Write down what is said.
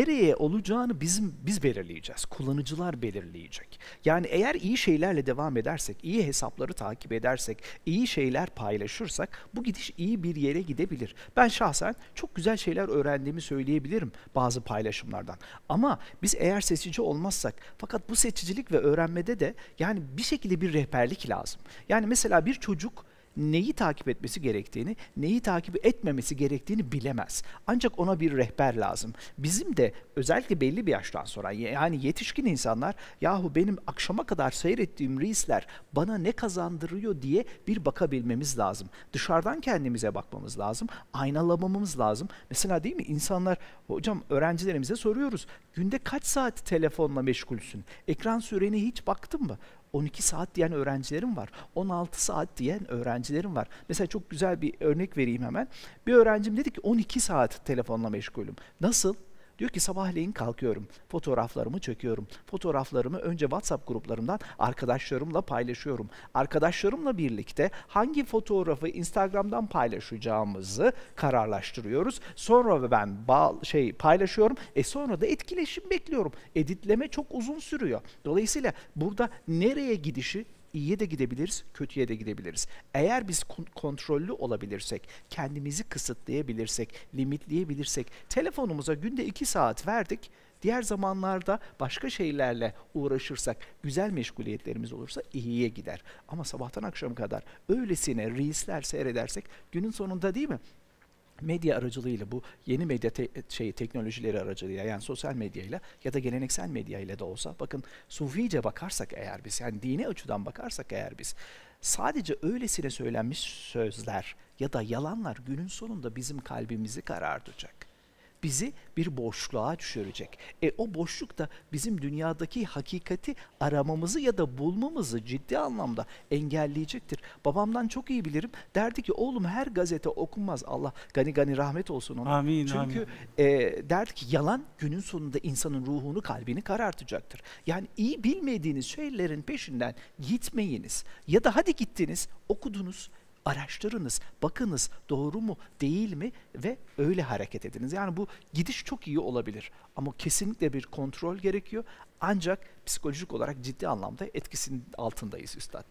nereye olacağını bizim biz belirleyeceğiz. Kullanıcılar belirleyecek. Yani eğer iyi şeylerle devam edersek, iyi hesapları takip edersek, iyi şeyler paylaşırsak bu gidiş iyi bir yere gidebilir. Ben şahsen çok güzel şeyler öğrendiğimi söyleyebilirim bazı paylaşımlardan. Ama biz eğer seçici olmazsak fakat bu seçicilik ve öğrenmede de yani bir şekilde bir rehberlik lazım. Yani mesela bir çocuk neyi takip etmesi gerektiğini, neyi takip etmemesi gerektiğini bilemez. Ancak ona bir rehber lazım. Bizim de özellikle belli bir yaştan sonra yani yetişkin insanlar yahu benim akşama kadar seyrettiğim reisler bana ne kazandırıyor diye bir bakabilmemiz lazım. Dışarıdan kendimize bakmamız lazım. Aynalamamız lazım. Mesela değil mi insanlar hocam öğrencilerimize soruyoruz. Günde kaç saat telefonla meşgulsün? Ekran süreni hiç baktın mı? 12 saat diyen öğrencilerim var. 16 saat diyen öğrencilerim var. Mesela çok güzel bir örnek vereyim hemen. Bir öğrencim dedi ki 12 saat telefonla meşgulüm. Nasıl? Diyor ki sabahleyin kalkıyorum, fotoğraflarımı çekiyorum. Fotoğraflarımı önce WhatsApp gruplarımdan arkadaşlarımla paylaşıyorum. Arkadaşlarımla birlikte hangi fotoğrafı Instagram'dan paylaşacağımızı kararlaştırıyoruz. Sonra ben şey paylaşıyorum. E sonra da etkileşim bekliyorum. Editleme çok uzun sürüyor. Dolayısıyla burada nereye gidişi iyiye de gidebiliriz, kötüye de gidebiliriz. Eğer biz kontrollü olabilirsek, kendimizi kısıtlayabilirsek, limitleyebilirsek, telefonumuza günde 2 saat verdik, diğer zamanlarda başka şeylerle uğraşırsak, güzel meşguliyetlerimiz olursa iyiye gider. Ama sabahtan akşam kadar öylesine reisler seyredersek günün sonunda değil mi? medya aracılığıyla bu yeni medya te şey teknolojileri aracılığıyla yani sosyal medyayla ya da geleneksel medyayla da olsa bakın sufice bakarsak eğer biz yani dini açıdan bakarsak eğer biz sadece öylesine söylenmiş sözler ya da yalanlar günün sonunda bizim kalbimizi karartacak bizi bir boşluğa düşürecek. E o boşluk da bizim dünyadaki hakikati aramamızı ya da bulmamızı ciddi anlamda engelleyecektir. Babamdan çok iyi bilirim. Derdi ki oğlum her gazete okunmaz. Allah gani gani rahmet olsun ona. Amin, Çünkü amin. E, derdi ki yalan günün sonunda insanın ruhunu kalbini karartacaktır. Yani iyi bilmediğiniz şeylerin peşinden gitmeyiniz. Ya da hadi gittiniz okudunuz araştırınız, bakınız doğru mu değil mi ve öyle hareket ediniz. Yani bu gidiş çok iyi olabilir ama kesinlikle bir kontrol gerekiyor. Ancak psikolojik olarak ciddi anlamda etkisinin altındayız üstad.